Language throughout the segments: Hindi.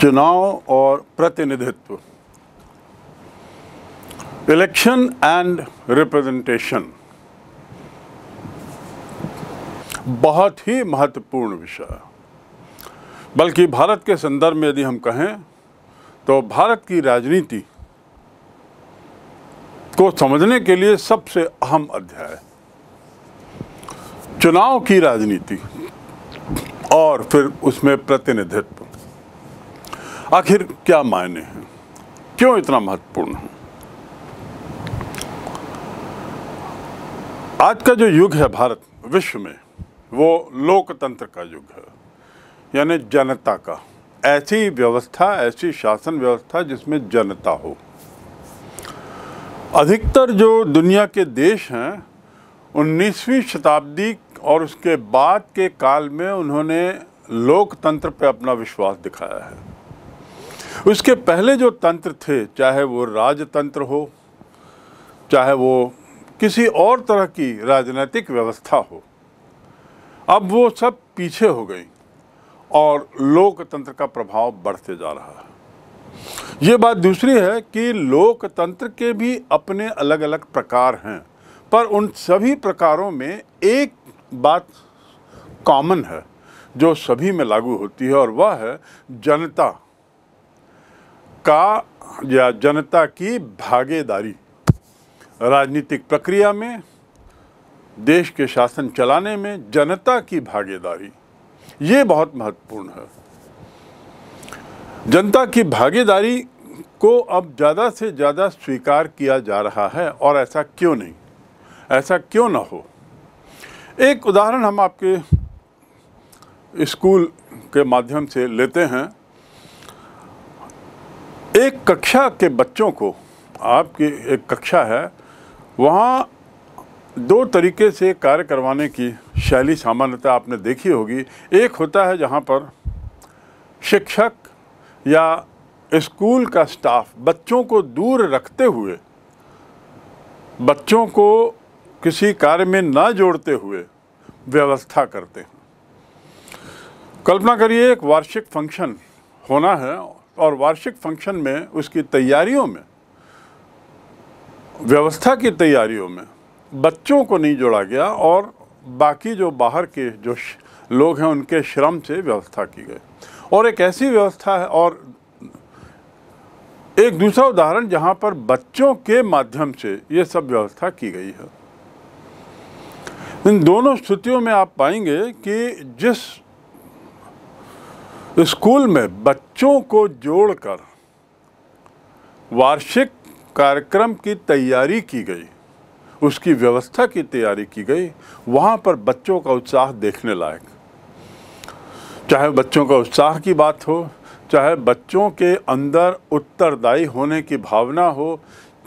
चुनाव और प्रतिनिधित्व इलेक्शन एंड रिप्रेजेंटेशन बहुत ही महत्वपूर्ण विषय है बल्कि भारत के संदर्भ में यदि हम कहें तो भारत की राजनीति को समझने के लिए सबसे अहम अध्याय चुनाव की राजनीति और फिर उसमें प्रतिनिधित्व आखिर क्या मायने हैं क्यों इतना महत्वपूर्ण है आज का जो युग है भारत विश्व में वो लोकतंत्र का युग है यानी जनता का ऐसी व्यवस्था ऐसी शासन व्यवस्था जिसमें जनता हो अधिकतर जो दुनिया के देश हैं 19वीं शताब्दी और उसके बाद के काल में उन्होंने लोकतंत्र पर अपना विश्वास दिखाया है उसके पहले जो तंत्र थे चाहे वो राजतंत्र हो चाहे वो किसी और तरह की राजनीतिक व्यवस्था हो अब वो सब पीछे हो गई और लोकतंत्र का प्रभाव बढ़ते जा रहा है ये बात दूसरी है कि लोकतंत्र के भी अपने अलग अलग प्रकार हैं पर उन सभी प्रकारों में एक बात कॉमन है जो सभी में लागू होती है और वह है जनता का या जनता की भागीदारी राजनीतिक प्रक्रिया में देश के शासन चलाने में जनता की भागीदारी ये बहुत महत्वपूर्ण है जनता की भागीदारी को अब ज़्यादा से ज़्यादा स्वीकार किया जा रहा है और ऐसा क्यों नहीं ऐसा क्यों ना हो एक उदाहरण हम आपके स्कूल के माध्यम से लेते हैं एक कक्षा के बच्चों को आपकी एक कक्षा है वहाँ दो तरीके से कार्य करवाने की शैली सामान्यतः आपने देखी होगी एक होता है जहाँ पर शिक्षक या स्कूल का स्टाफ बच्चों को दूर रखते हुए बच्चों को किसी कार्य में ना जोड़ते हुए व्यवस्था करते हैं कल्पना करिए एक वार्षिक फंक्शन होना है और वार्षिक फंक्शन में उसकी तैयारियों में व्यवस्था की तैयारियों में बच्चों को नहीं जोड़ा गया और बाकी जो बाहर के जो लोग हैं उनके श्रम से व्यवस्था की गई और एक ऐसी व्यवस्था है और एक दूसरा उदाहरण जहां पर बच्चों के माध्यम से ये सब व्यवस्था की गई है इन दोनों स्थितियों में आप पाएंगे कि जिस स्कूल में बच्चों को जोड़कर वार्षिक कार्यक्रम की तैयारी की गई उसकी व्यवस्था की तैयारी की गई वहाँ पर बच्चों का उत्साह देखने लायक चाहे बच्चों का उत्साह की बात हो चाहे बच्चों के अंदर उत्तरदायी होने की भावना हो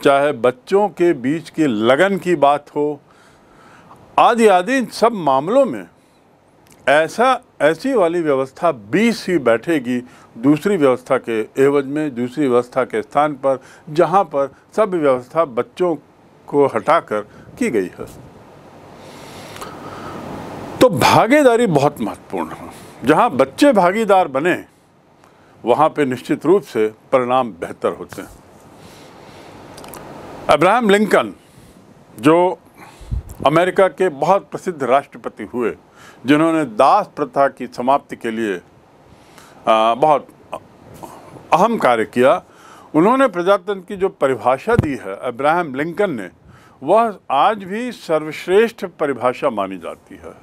चाहे बच्चों के बीच की लगन की बात हो आदि आदि सब मामलों में ऐसा ऐसी वाली व्यवस्था बीस ही बैठेगी दूसरी व्यवस्था के एवज में दूसरी व्यवस्था के स्थान पर जहाँ पर सब व्यवस्था बच्चों को हटाकर की गई है तो भागीदारी बहुत महत्वपूर्ण है जहाँ बच्चे भागीदार बने वहाँ पे निश्चित रूप से परिणाम बेहतर होते हैं अब्राहम लिंकन जो अमेरिका के बहुत प्रसिद्ध राष्ट्रपति हुए जिन्होंने दास प्रथा की समाप्ति के लिए आ, बहुत अहम कार्य किया उन्होंने प्रजातंत्र की जो परिभाषा दी है अब्राहम लिंकन ने वह आज भी सर्वश्रेष्ठ परिभाषा मानी जाती है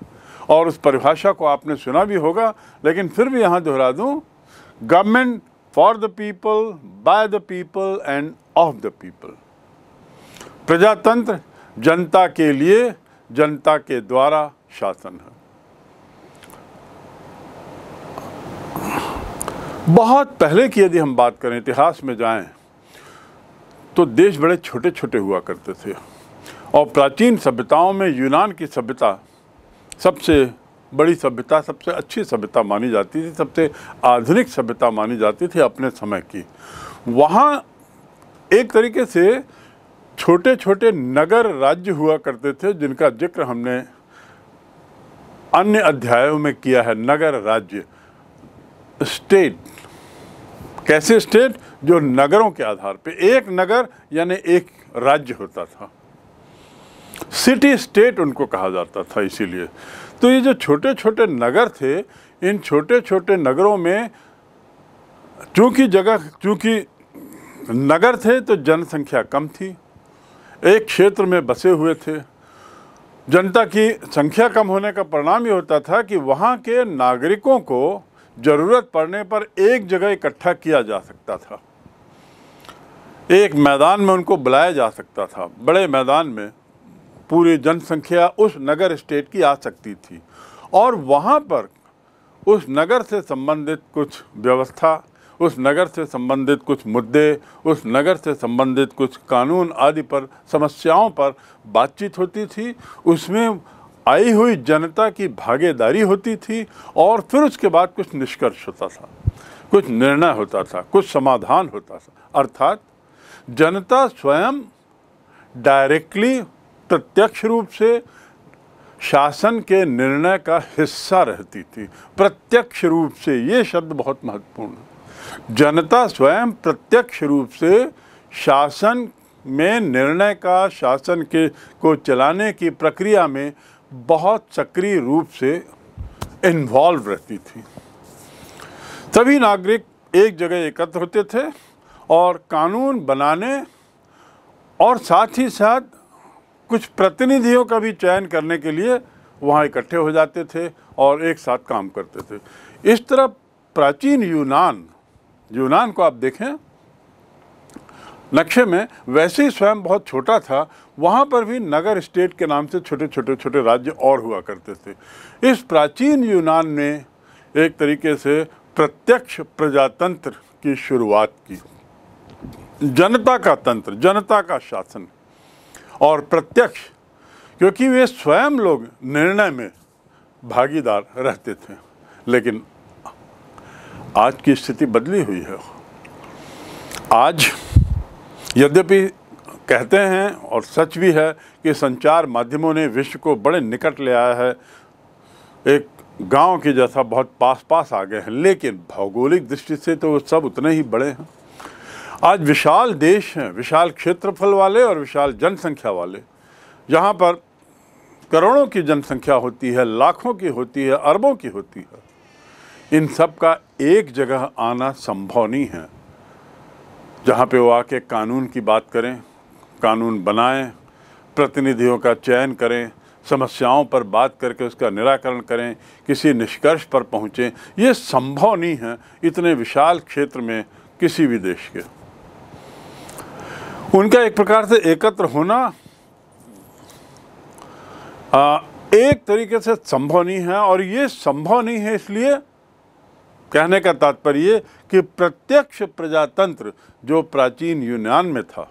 और उस परिभाषा को आपने सुना भी होगा लेकिन फिर भी यहाँ दोहरा दूँ government for the people by the people and of the people प्रजातंत्र जनता के लिए जनता के द्वारा शासन है बहुत पहले की यदि हम बात करें इतिहास में जाएं तो देश बड़े छोटे छोटे हुआ करते थे और प्राचीन सभ्यताओं में यूनान की सभ्यता सबसे बड़ी सभ्यता सबसे अच्छी सभ्यता मानी जाती थी सबसे आधुनिक सभ्यता मानी जाती थी अपने समय की वहाँ एक तरीके से छोटे छोटे नगर राज्य हुआ करते थे जिनका जिक्र हमने अन्य अध्यायों में किया है नगर राज्य स्टेट कैसे स्टेट जो नगरों के आधार पे एक नगर यानी एक राज्य होता था सिटी स्टेट उनको कहा जाता था इसीलिए तो ये जो छोटे छोटे नगर थे इन छोटे छोटे नगरों में चूंकि जगह चूंकि नगर थे तो जनसंख्या कम थी एक क्षेत्र में बसे हुए थे जनता की संख्या कम होने का परिणाम ये होता था कि वहाँ के नागरिकों को ज़रूरत पड़ने पर एक जगह इकट्ठा किया जा सकता था एक मैदान में उनको बुलाया जा सकता था बड़े मैदान में पूरी जनसंख्या उस नगर स्टेट की आ सकती थी और वहाँ पर उस नगर से संबंधित कुछ व्यवस्था उस नगर से संबंधित कुछ मुद्दे उस नगर से संबंधित कुछ कानून आदि पर समस्याओं पर बातचीत होती थी उसमें आई हुई जनता की भागीदारी होती थी और फिर उसके बाद कुछ निष्कर्ष होता था कुछ निर्णय होता था कुछ समाधान होता था अर्थात जनता स्वयं डायरेक्टली प्रत्यक्ष रूप से शासन के निर्णय का हिस्सा रहती थी प्रत्यक्ष रूप से ये शब्द बहुत महत्वपूर्ण है जनता स्वयं प्रत्यक्ष रूप से शासन में निर्णय का शासन के को चलाने की प्रक्रिया में बहुत सक्रिय रूप से इन्वॉल्व रहती थी सभी नागरिक एक जगह एकत्र होते थे और कानून बनाने और साथ ही साथ कुछ प्रतिनिधियों का भी चयन करने के लिए वहाँ इकट्ठे हो जाते थे और एक साथ काम करते थे इस तरह प्राचीन यूनान यूनान को आप देखें नक्शे में वैसे ही स्वयं बहुत छोटा था वहाँ पर भी नगर स्टेट के नाम से छोटे छोटे छोटे राज्य और हुआ करते थे इस प्राचीन यूनान ने एक तरीके से प्रत्यक्ष प्रजातंत्र की शुरुआत की जनता का तंत्र जनता का शासन और प्रत्यक्ष क्योंकि वे स्वयं लोग निर्णय में भागीदार रहते थे लेकिन आज की स्थिति बदली हुई है आज यद्यपि कहते हैं और सच भी है कि संचार माध्यमों ने विश्व को बड़े निकट ले आया है एक गांव के जैसा बहुत पास पास आ गए हैं लेकिन भौगोलिक दृष्टि से तो वो सब उतने ही बड़े हैं आज विशाल देश हैं विशाल क्षेत्रफल वाले और विशाल जनसंख्या वाले जहाँ पर करोड़ों की जनसंख्या होती है लाखों की होती है अरबों की होती है इन सब का एक जगह आना संभव नहीं है जहाँ पे वो आके कानून की बात करें कानून बनाएं प्रतिनिधियों का चयन करें समस्याओं पर बात करके उसका निराकरण करें किसी निष्कर्ष पर पहुँचें ये संभव नहीं है इतने विशाल क्षेत्र में किसी भी देश के उनका एक प्रकार से एकत्र होना आ, एक तरीके से संभव नहीं है और ये संभव नहीं है इसलिए कहने का तात्पर्य कि प्रत्यक्ष प्रजातंत्र जो प्राचीन यूनान में था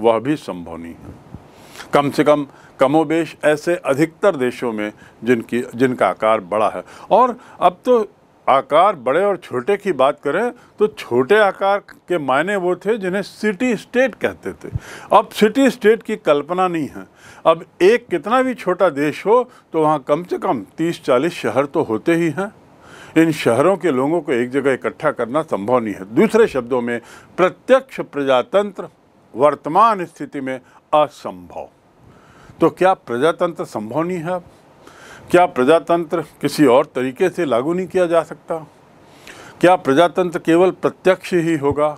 वह भी संभव नहीं है कम से कम कमोबेश ऐसे अधिकतर देशों में जिनकी जिनका आकार बड़ा है और अब तो आकार बड़े और छोटे की बात करें तो छोटे आकार के मायने वो थे जिन्हें सिटी स्टेट कहते थे अब सिटी स्टेट की कल्पना नहीं है अब एक कितना भी छोटा देश हो तो वहाँ कम से कम 30-40 शहर तो होते ही हैं इन शहरों के लोगों को एक जगह इकट्ठा करना संभव नहीं है दूसरे शब्दों में प्रत्यक्ष प्रजातंत्र वर्तमान स्थिति में असंभव तो क्या प्रजातंत्र संभव नहीं है क्या प्रजातंत्र किसी और तरीके से लागू नहीं किया जा सकता क्या प्रजातंत्र केवल प्रत्यक्ष ही होगा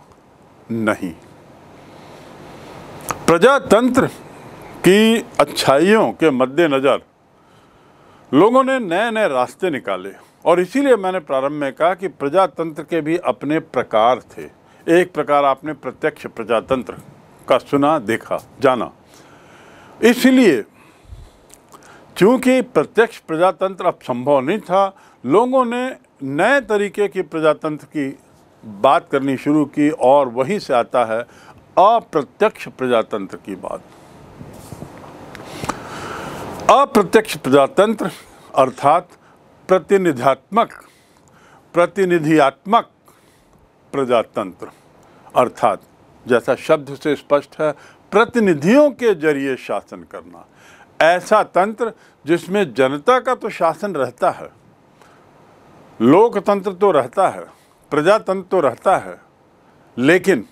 नहीं प्रजातंत्र की अच्छाइयों के मद्देनज़र लोगों ने नए नए रास्ते निकाले और इसीलिए मैंने प्रारंभ में कहा कि प्रजातंत्र के भी अपने प्रकार थे एक प्रकार आपने प्रत्यक्ष प्रजातंत्र का सुना देखा जाना इसलिए क्योंकि प्रत्यक्ष प्रजातंत्र अब संभव नहीं था लोगों ने नए तरीके की प्रजातंत्र की बात करनी शुरू की और वहीं से आता है अप्रत्यक्ष प्रजातंत्र की बात अप्रत्यक्ष प्रजातंत्र अर्थात प्रतिनिधात्मक प्रतिनिधियात्मक प्रजातंत्र अर्थात जैसा शब्द से स्पष्ट है प्रतिनिधियों के जरिए शासन करना ऐसा तंत्र जिसमें जनता का तो शासन रहता है लोकतंत्र तो रहता है प्रजातंत्र तो रहता है लेकिन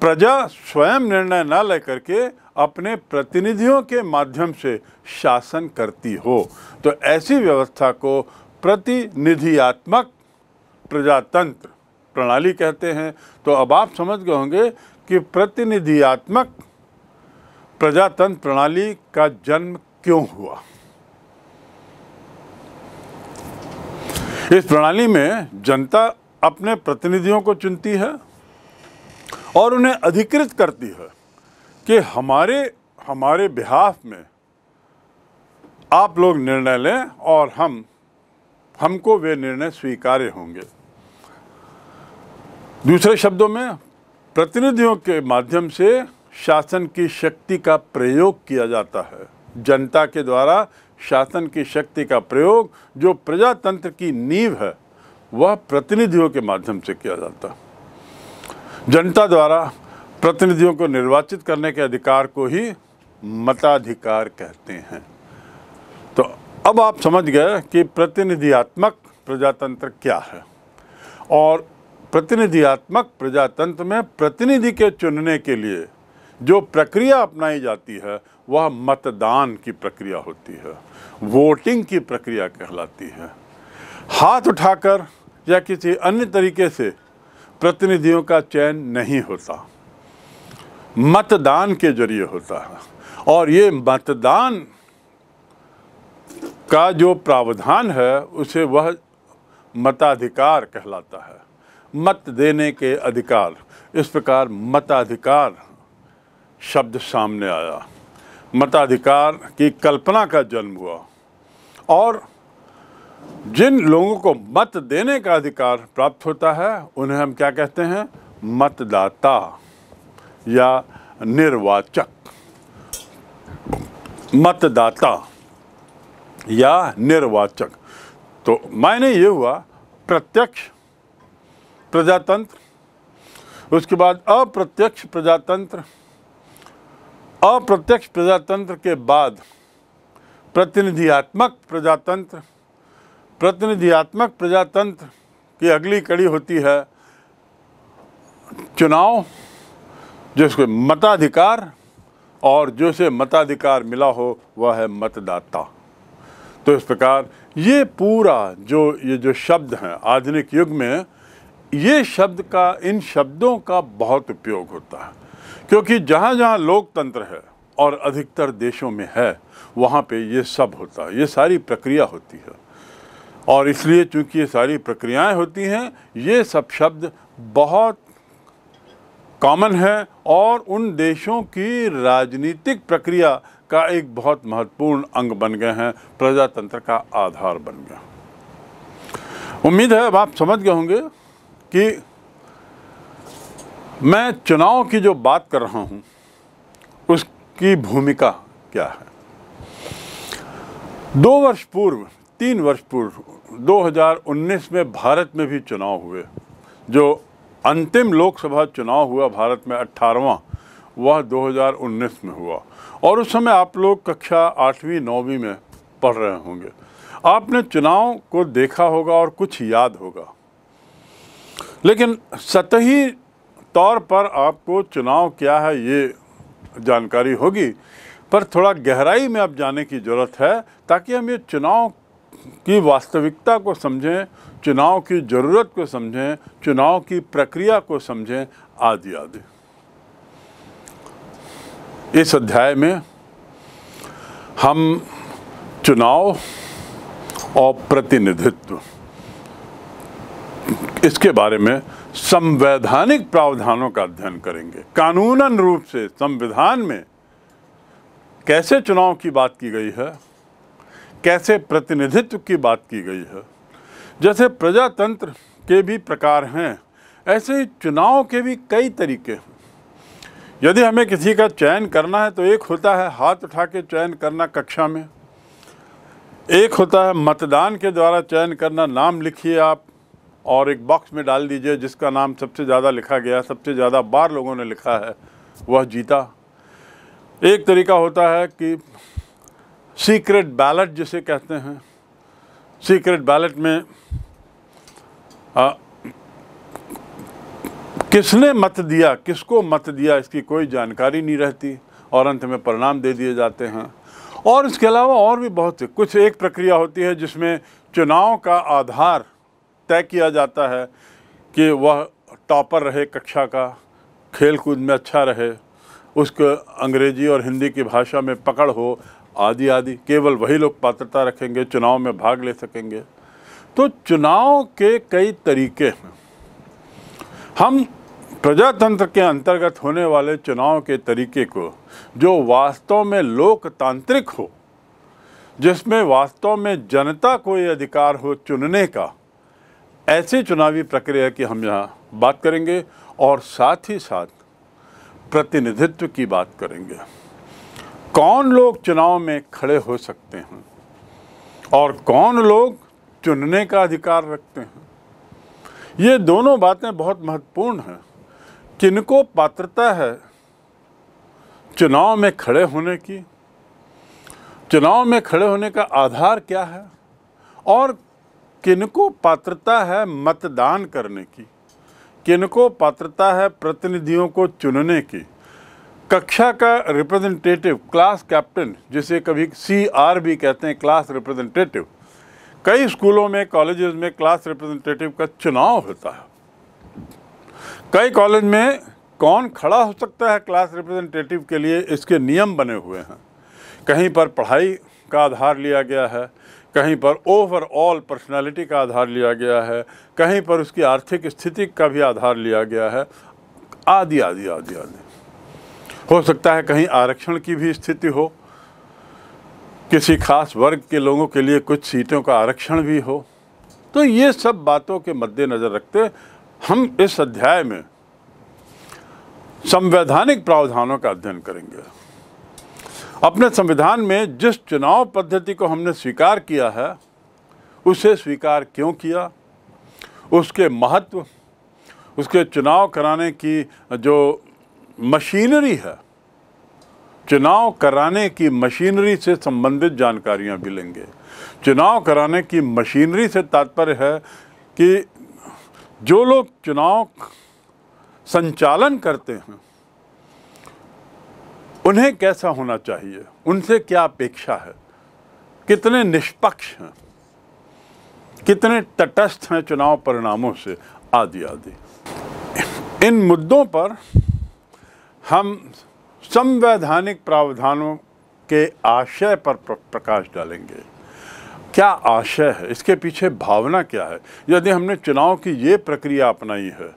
प्रजा स्वयं निर्णय ना ले करके अपने प्रतिनिधियों के माध्यम से शासन करती हो तो ऐसी व्यवस्था को प्रतिनिधियात्मक प्रजातंत्र प्रणाली कहते हैं तो अब आप समझ गए होंगे कि प्रतिनिधियात्मक प्रजातंत्र प्रणाली का जन्म क्यों हुआ इस प्रणाली में जनता अपने प्रतिनिधियों को चुनती है और उन्हें अधिकृत करती है कि हमारे हमारे बिहाफ में आप लोग निर्णय लें और हम हमको वे निर्णय स्वीकार्य होंगे दूसरे शब्दों में प्रतिनिधियों के माध्यम से शासन की शक्ति का प्रयोग किया जाता है जनता के द्वारा शासन की शक्ति का प्रयोग जो प्रजातंत्र की नींव है वह प्रतिनिधियों के माध्यम से किया जाता है जनता द्वारा प्रतिनिधियों को निर्वाचित करने के अधिकार को ही मताधिकार कहते हैं तो अब आप समझ गए कि प्रतिनिधियात्मक प्रजातंत्र क्या है और प्रतिनिधियात्मक प्रजातंत्र में प्रतिनिधि के चुनने के लिए जो प्रक्रिया अपनाई जाती है वह मतदान की प्रक्रिया होती है वोटिंग की प्रक्रिया कहलाती है हाथ उठाकर या किसी अन्य तरीके से प्रतिनिधियों का चयन नहीं होता मतदान के जरिए होता है और ये मतदान का जो प्रावधान है उसे वह मताधिकार कहलाता है मत देने के अधिकार इस प्रकार मताधिकार शब्द सामने आया मताधिकार की कल्पना का जन्म हुआ और जिन लोगों को मत देने का अधिकार प्राप्त होता है उन्हें हम क्या कहते हैं मतदाता या निर्वाचक मतदाता या निर्वाचक तो मायने ये हुआ प्रत्यक्ष प्रजातंत्र उसके बाद अप्रत्यक्ष प्रजातंत्र अप्रत्यक्ष प्रजातंत्र के बाद प्रतिनिधियात्मक प्रजातंत्र प्रतिनिधियात्मक प्रजातंत्र की अगली कड़ी होती है चुनाव जिसके मताधिकार और जो से मताधिकार मिला हो वह है मतदाता तो इस प्रकार ये पूरा जो ये जो शब्द हैं आधुनिक युग में ये शब्द का इन शब्दों का बहुत उपयोग होता है क्योंकि जहाँ जहाँ लोकतंत्र है और अधिकतर देशों में है वहाँ पे ये सब होता है ये सारी प्रक्रिया होती है और इसलिए चूंकि ये सारी प्रक्रियाएं होती हैं ये सब शब्द बहुत कॉमन है और उन देशों की राजनीतिक प्रक्रिया का एक बहुत महत्वपूर्ण अंग बन गए हैं प्रजातंत्र का आधार बन गया उम्मीद है अब आप समझ गए होंगे कि मैं चुनाव की जो बात कर रहा हूँ उसकी भूमिका क्या है दो वर्ष पूर्व तीन वर्ष पूर्व 2019 में भारत में भी चुनाव हुए जो अंतिम लोकसभा चुनाव हुआ भारत में अट्ठारहवा वह 2019 में हुआ और उस समय आप लोग कक्षा आठवीं नौवीं में पढ़ रहे होंगे आपने चुनाव को देखा होगा और कुछ याद होगा लेकिन सतही तौर पर आपको चुनाव क्या है ये जानकारी होगी पर थोड़ा गहराई में आप जाने की ज़रूरत है ताकि हम ये चुनाव की वास्तविकता को समझें चुनाव की ज़रूरत को समझें चुनाव की प्रक्रिया को समझें आदि आदि इस अध्याय में हम चुनाव और प्रतिनिधित्व इसके बारे में संवैधानिक प्रावधानों का अध्ययन करेंगे कानूनन रूप से संविधान में कैसे चुनाव की बात की गई है कैसे प्रतिनिधित्व की बात की गई है जैसे प्रजातंत्र के भी प्रकार हैं ऐसे ही चुनाव के भी कई तरीके हैं यदि हमें किसी का चयन करना है तो एक होता है हाथ उठा के चयन करना कक्षा में एक होता है मतदान के द्वारा चयन करना नाम लिखिए आप और एक बॉक्स में डाल दीजिए जिसका नाम सबसे ज़्यादा लिखा गया सबसे ज़्यादा बार लोगों ने लिखा है वह जीता एक तरीका होता है कि सीक्रेट बैलेट जिसे कहते हैं सीक्रेट बैलेट में आ, किसने मत दिया किसको मत दिया इसकी कोई जानकारी नहीं रहती और अंत में परिणाम दे दिए जाते हैं और इसके अलावा और भी बहुत कुछ एक प्रक्रिया होती है जिसमें चुनाव का आधार तय किया जाता है कि वह टॉपर रहे कक्षा का खेल कूद में अच्छा रहे उसको अंग्रेजी और हिंदी की भाषा में पकड़ हो आदि आदि केवल वही लोग पात्रता रखेंगे चुनाव में भाग ले सकेंगे तो चुनाव के कई तरीके हैं हम प्रजातंत्र के अंतर्गत होने वाले चुनाव के तरीके को जो वास्तव में लोकतांत्रिक हो जिसमें वास्तव में जनता को ये अधिकार हो चुनने का ऐसे चुनावी प्रक्रिया की हम यहाँ बात करेंगे और साथ ही साथ प्रतिनिधित्व की बात करेंगे कौन लोग चुनाव में खड़े हो सकते हैं और कौन लोग चुनने का अधिकार रखते हैं ये दोनों बातें बहुत महत्वपूर्ण हैं किनको पात्रता है चुनाव में खड़े होने की चुनाव में खड़े होने का आधार क्या है और किनको पात्रता है मतदान करने की किनको पात्रता है प्रतिनिधियों को चुनने की कक्षा का रिप्रेजेंटेटिव क्लास कैप्टन जिसे कभी सी आर भी कहते हैं क्लास रिप्रेजेंटेटिव कई स्कूलों में कॉलेजेस में क्लास रिप्रेजेंटेटिव का चुनाव होता है कई कॉलेज में कौन खड़ा हो सकता है क्लास रिप्रेजेंटेटिव के लिए इसके नियम बने हुए हैं कहीं पर पढ़ाई का आधार लिया गया है कहीं पर ओवरऑल पर्सनालिटी का आधार लिया गया है कहीं पर उसकी आर्थिक स्थिति का भी आधार लिया गया है आदि आदि आदि आदि हो सकता है कहीं आरक्षण की भी स्थिति हो किसी खास वर्ग के लोगों के लिए कुछ सीटों का आरक्षण भी हो तो ये सब बातों के मद्देनज़र रखते हम इस अध्याय में संवैधानिक प्रावधानों का अध्ययन करेंगे अपने संविधान में जिस चुनाव पद्धति को हमने स्वीकार किया है उसे स्वीकार क्यों किया उसके महत्व उसके चुनाव कराने की जो मशीनरी है चुनाव कराने की मशीनरी से संबंधित जानकारियां भी लेंगे चुनाव कराने की मशीनरी से तात्पर्य है कि जो लोग चुनाव संचालन करते हैं उन्हें कैसा होना चाहिए उनसे क्या अपेक्षा है कितने निष्पक्ष हैं कितने तटस्थ हैं चुनाव परिणामों से आदि आदि इन मुद्दों पर हम संवैधानिक प्रावधानों के आशय पर प्रकाश डालेंगे क्या आशय है इसके पीछे भावना क्या है यदि हमने चुनाव की ये प्रक्रिया अपनाई है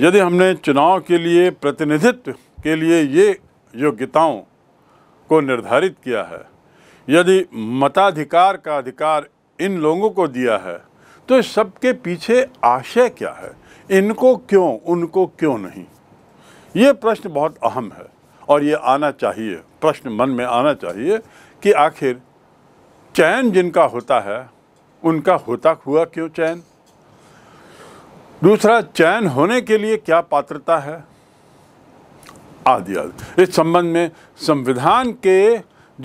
यदि हमने चुनाव के लिए प्रतिनिधित्व के लिए ये योग्यताओं को निर्धारित किया है यदि मताधिकार का अधिकार इन लोगों को दिया है तो इस सबके पीछे आशय क्या है इनको क्यों उनको क्यों नहीं ये प्रश्न बहुत अहम है और ये आना चाहिए प्रश्न मन में आना चाहिए कि आखिर चयन जिनका होता है उनका होता हुआ क्यों चयन दूसरा चयन होने के लिए क्या पात्रता है आदि इस संबंध में संविधान के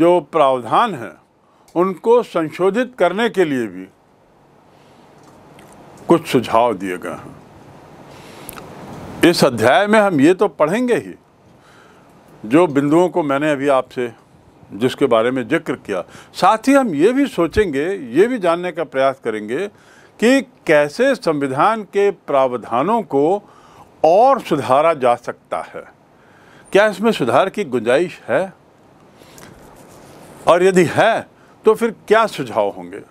जो प्रावधान हैं उनको संशोधित करने के लिए भी कुछ सुझाव दिए गए हैं इस अध्याय में हम ये तो पढ़ेंगे ही जो बिंदुओं को मैंने अभी आपसे जिसके बारे में जिक्र किया साथ ही हम ये भी सोचेंगे ये भी जानने का प्रयास करेंगे कि कैसे संविधान के प्रावधानों को और सुधारा जा सकता है क्या इसमें सुधार की गुंजाइश है और यदि है तो फिर क्या सुझाव होंगे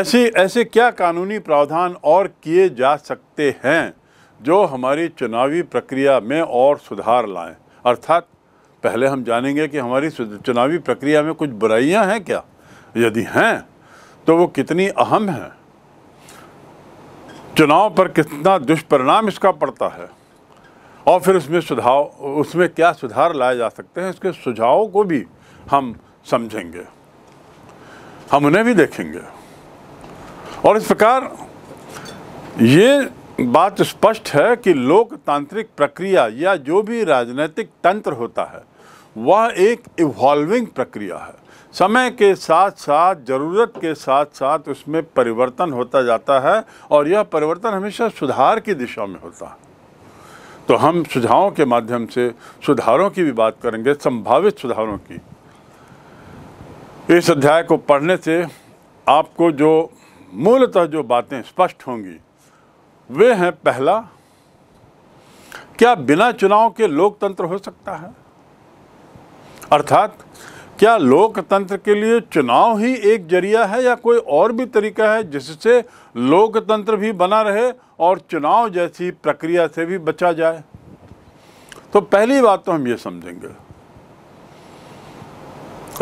ऐसे ऐसे क्या कानूनी प्रावधान और किए जा सकते हैं जो हमारी चुनावी प्रक्रिया में और सुधार लाएं अर्थात पहले हम जानेंगे कि हमारी चुनावी प्रक्रिया में कुछ बुराइयां हैं क्या यदि हैं तो वो कितनी अहम हैं चुनाव पर कितना दुष्परिणाम इसका पड़ता है और फिर उसमें सुधार उसमें क्या सुधार लाए जा सकते हैं उसके सुझावों को भी हम समझेंगे हम उन्हें भी देखेंगे और इस प्रकार ये बात स्पष्ट है कि लोकतांत्रिक प्रक्रिया या जो भी राजनीतिक तंत्र होता है वह एक इवॉल्विंग प्रक्रिया है समय के साथ साथ ज़रूरत के साथ साथ उसमें परिवर्तन होता जाता है और यह परिवर्तन हमेशा सुधार की दिशा में होता है तो हम सुझावों के माध्यम से सुधारों की भी बात करेंगे संभावित सुधारों की इस अध्याय को पढ़ने से आपको जो मूलतः जो बातें स्पष्ट होंगी वे हैं पहला क्या बिना चुनाव के लोकतंत्र हो सकता है अर्थात क्या लोकतंत्र के लिए चुनाव ही एक जरिया है या कोई और भी तरीका है जिससे लोकतंत्र भी बना रहे और चुनाव जैसी प्रक्रिया से भी बचा जाए तो पहली बात तो हम ये समझेंगे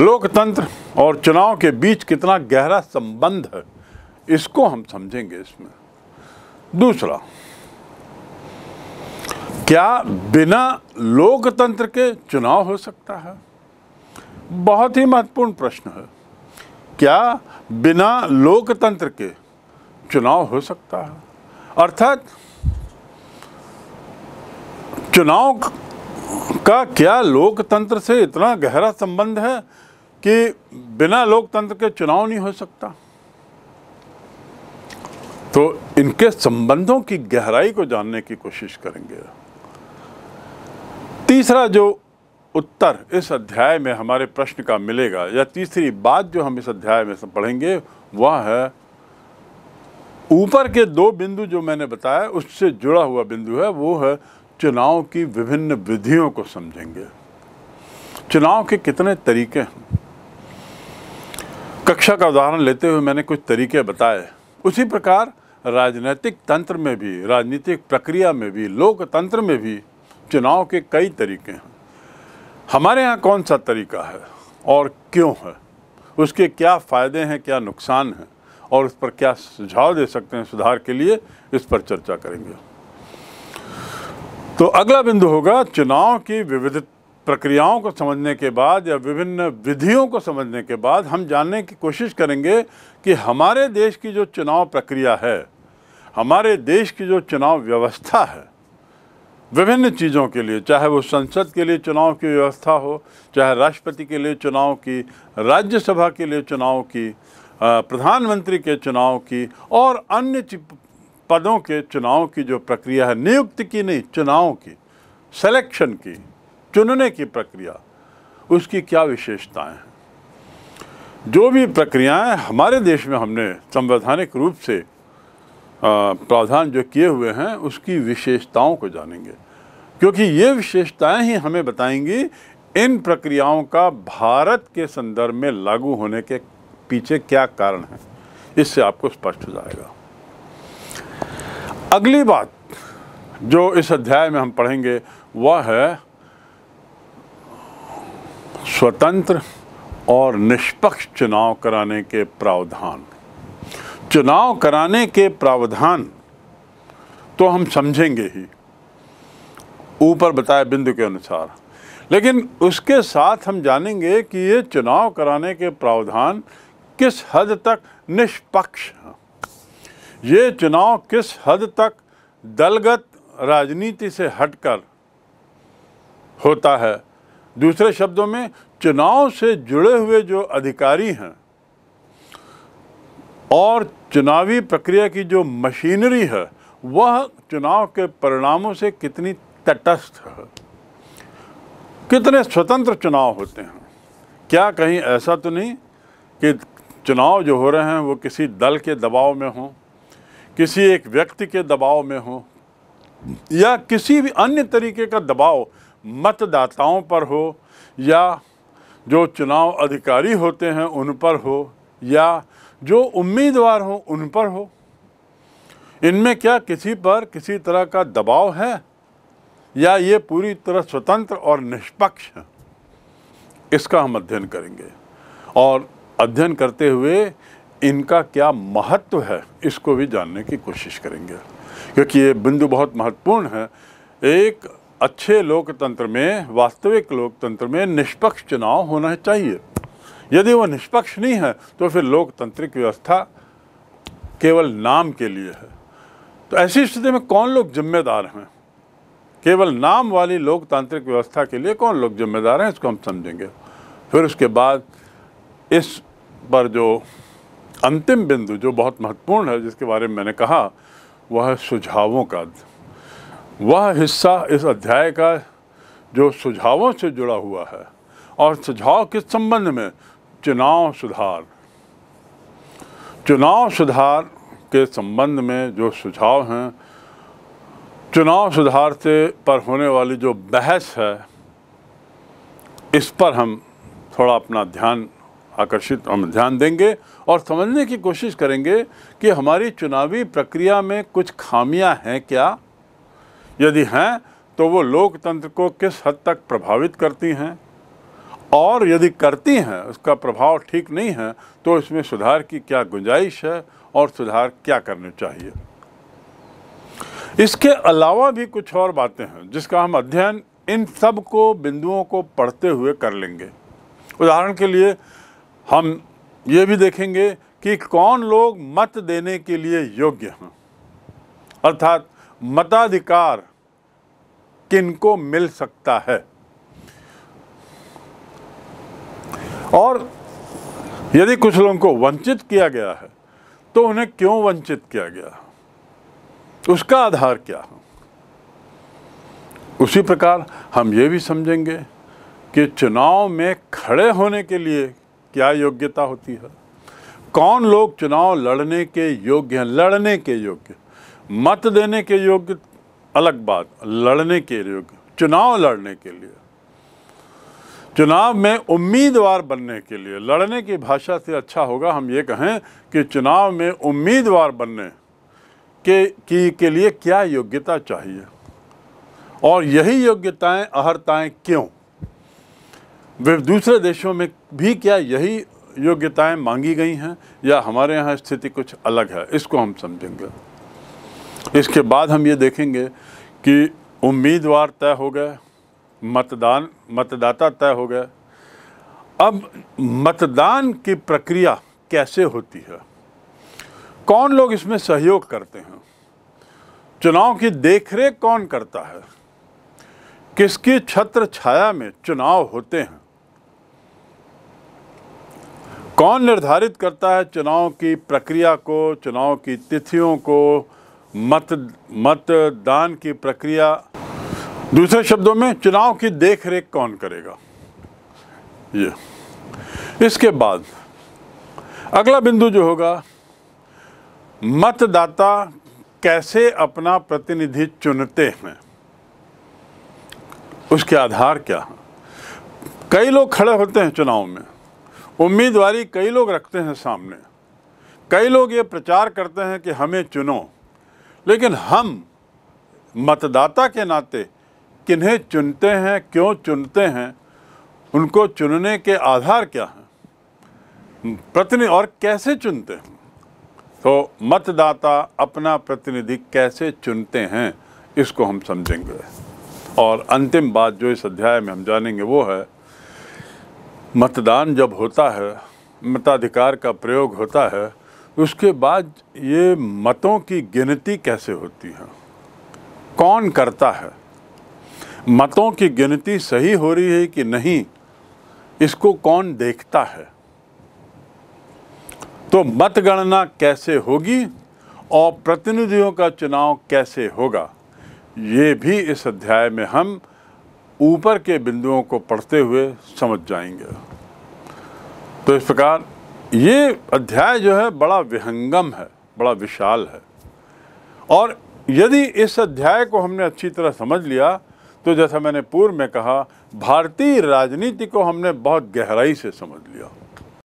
लोकतंत्र और चुनाव के बीच कितना गहरा संबंध है इसको हम समझेंगे इसमें दूसरा क्या बिना लोकतंत्र के चुनाव हो सकता है बहुत ही महत्वपूर्ण प्रश्न है क्या बिना लोकतंत्र के चुनाव हो सकता है अर्थात चुनाव का क्या लोकतंत्र से इतना गहरा संबंध है कि बिना लोकतंत्र के चुनाव नहीं हो सकता तो इनके संबंधों की गहराई को जानने की कोशिश करेंगे तीसरा जो उत्तर इस अध्याय में हमारे प्रश्न का मिलेगा या तीसरी बात जो हम इस अध्याय में पढ़ेंगे वह है ऊपर के दो बिंदु जो मैंने बताया उससे जुड़ा हुआ बिंदु है वो है चुनाव की विभिन्न विधियों को समझेंगे चुनाव के कितने तरीके हैं कक्षा का उदाहरण लेते हुए मैंने कुछ तरीके बताए उसी प्रकार राजनीतिक तंत्र में भी राजनीतिक प्रक्रिया में भी लोकतंत्र में भी चुनाव के कई तरीके हैं हमारे यहाँ कौन सा तरीका है और क्यों है उसके क्या फ़ायदे हैं क्या नुकसान हैं और उस पर क्या सुझाव दे सकते हैं सुधार के लिए इस पर चर्चा करेंगे तो अगला बिंदु होगा चुनाव की विविध प्रक्रियाओं को समझने के बाद या विभिन्न विधियों को समझने के बाद हम जानने की कोशिश करेंगे कि हमारे देश की जो चुनाव प्रक्रिया है हमारे देश की जो चुनाव व्यवस्था है विभिन्न चीज़ों के लिए चाहे वो संसद के लिए चुनाव की व्यवस्था हो चाहे राष्ट्रपति के लिए चुनाव की राज्यसभा के लिए चुनाव की प्रधानमंत्री के चुनाव की और अन्य पदों के चुनाव की जो प्रक्रिया है नियुक्ति की नहीं चुनाव की सिलेक्शन की चुनने की प्रक्रिया उसकी क्या विशेषताएं हैं जो भी प्रक्रियाएं हमारे देश में हमने संवैधानिक रूप से प्रावधान जो किए हुए हैं उसकी विशेषताओं को जानेंगे क्योंकि ये विशेषताएं ही हमें बताएंगी इन प्रक्रियाओं का भारत के संदर्भ में लागू होने के पीछे क्या कारण है इससे आपको स्पष्ट हो जाएगा अगली बात जो इस अध्याय में हम पढ़ेंगे वह है स्वतंत्र और निष्पक्ष चुनाव कराने के प्रावधान चुनाव कराने के प्रावधान तो हम समझेंगे ही ऊपर बताए बिंदु के अनुसार लेकिन उसके साथ हम जानेंगे कि ये चुनाव कराने के प्रावधान किस हद तक निष्पक्ष हैं ये चुनाव किस हद तक दलगत राजनीति से हटकर होता है दूसरे शब्दों में चुनाव से जुड़े हुए जो अधिकारी हैं और चुनावी प्रक्रिया की जो मशीनरी है वह चुनाव के परिणामों से कितनी तटस्थ है कितने स्वतंत्र चुनाव होते हैं क्या कहीं ऐसा तो नहीं कि चुनाव जो हो रहे हैं वो किसी दल के दबाव में हों किसी एक व्यक्ति के दबाव में हो या किसी भी अन्य तरीके का दबाव मतदाताओं पर हो या जो चुनाव अधिकारी होते हैं उन पर हो या जो उम्मीदवार हो उन पर हो इनमें क्या किसी पर किसी तरह का दबाव है या ये पूरी तरह स्वतंत्र और निष्पक्ष है इसका हम अध्ययन करेंगे और अध्ययन करते हुए इनका क्या महत्व है इसको भी जानने की कोशिश करेंगे क्योंकि ये बिंदु बहुत महत्वपूर्ण है एक अच्छे लोकतंत्र में वास्तविक लोकतंत्र में निष्पक्ष चुनाव होना चाहिए यदि वो निष्पक्ष नहीं है तो फिर लोकतांत्रिक व्यवस्था केवल नाम के लिए है तो ऐसी स्थिति में कौन लोग जिम्मेदार हैं केवल नाम वाली लोकतांत्रिक व्यवस्था के लिए कौन लोग जिम्मेदार हैं इसको हम समझेंगे फिर उसके बाद इस पर जो अंतिम बिंदु जो बहुत महत्वपूर्ण है जिसके बारे में मैंने कहा वह है सुझावों का वह हिस्सा इस अध्याय का जो सुझावों से जुड़ा हुआ है और सुझाव किस संबंध में चुनाव सुधार चुनाव सुधार के संबंध में जो सुझाव हैं चुनाव सुधार से पर होने वाली जो बहस है इस पर हम थोड़ा अपना ध्यान आकर्षित हम ध्यान देंगे और समझने की कोशिश करेंगे कि हमारी चुनावी प्रक्रिया में कुछ खामियां हैं क्या यदि हैं तो वो लोकतंत्र को किस हद तक प्रभावित करती हैं और यदि करती हैं उसका प्रभाव ठीक नहीं है तो इसमें सुधार की क्या गुंजाइश है और सुधार क्या करने चाहिए इसके अलावा भी कुछ और बातें हैं जिसका हम अध्ययन इन सब को बिंदुओं को पढ़ते हुए कर लेंगे उदाहरण के लिए हम ये भी देखेंगे कि कौन लोग मत देने के लिए योग्य हैं अर्थात मताधिकार किनको मिल सकता है और यदि कुछ लोगों को वंचित किया गया है तो उन्हें क्यों वंचित किया गया उसका आधार क्या है उसी प्रकार हम ये भी समझेंगे कि चुनाव में खड़े होने के लिए क्या योग्यता होती है कौन लोग चुनाव लड़ने के योग्य हैं लड़ने के योग्य मत देने के योग्य अलग बात लड़ने के योग्य चुनाव लड़ने के लिए चुनाव में उम्मीदवार बनने के लिए लड़ने की भाषा से अच्छा होगा हम ये कहें कि चुनाव में उम्मीदवार बनने के की के लिए क्या योग्यता चाहिए और यही योग्यताएं अहर्ताएं क्यों वे दूसरे देशों में भी क्या यही योग्यताएं मांगी गई हैं या हमारे यहाँ स्थिति कुछ अलग है इसको हम समझेंगे इसके बाद हम ये देखेंगे कि उम्मीदवार तय हो गए मतदान मतदाता तय हो गया अब मतदान की प्रक्रिया कैसे होती है कौन लोग इसमें सहयोग करते हैं चुनाव की देखरेख कौन करता है किसकी छत्र छाया में चुनाव होते हैं कौन निर्धारित करता है चुनाव की प्रक्रिया को चुनाव की तिथियों को मत मतदान की प्रक्रिया दूसरे शब्दों में चुनाव की देख रेख कौन करेगा ये इसके बाद अगला बिंदु जो होगा मतदाता कैसे अपना प्रतिनिधि चुनते हैं उसके आधार क्या है कई लोग खड़े होते हैं चुनाव में उम्मीदवारी कई लोग रखते हैं सामने कई लोग ये प्रचार करते हैं कि हमें चुनो लेकिन हम मतदाता के नाते किन्हें चुनते हैं क्यों चुनते हैं उनको चुनने के आधार क्या हैं प्रतिनिधि और कैसे चुनते हैं तो मतदाता अपना प्रतिनिधि कैसे चुनते हैं इसको हम समझेंगे और अंतिम बात जो इस अध्याय में हम जानेंगे वो है मतदान जब होता है मताधिकार का प्रयोग होता है उसके बाद ये मतों की गिनती कैसे होती है कौन करता है मतों की गिनती सही हो रही है कि नहीं इसको कौन देखता है तो मतगणना कैसे होगी और प्रतिनिधियों का चुनाव कैसे होगा ये भी इस अध्याय में हम ऊपर के बिंदुओं को पढ़ते हुए समझ जाएंगे तो इस प्रकार ये अध्याय जो है बड़ा विहंगम है बड़ा विशाल है और यदि इस अध्याय को हमने अच्छी तरह समझ लिया तो जैसा मैंने पूर्व में कहा भारतीय राजनीति को हमने बहुत गहराई से समझ लिया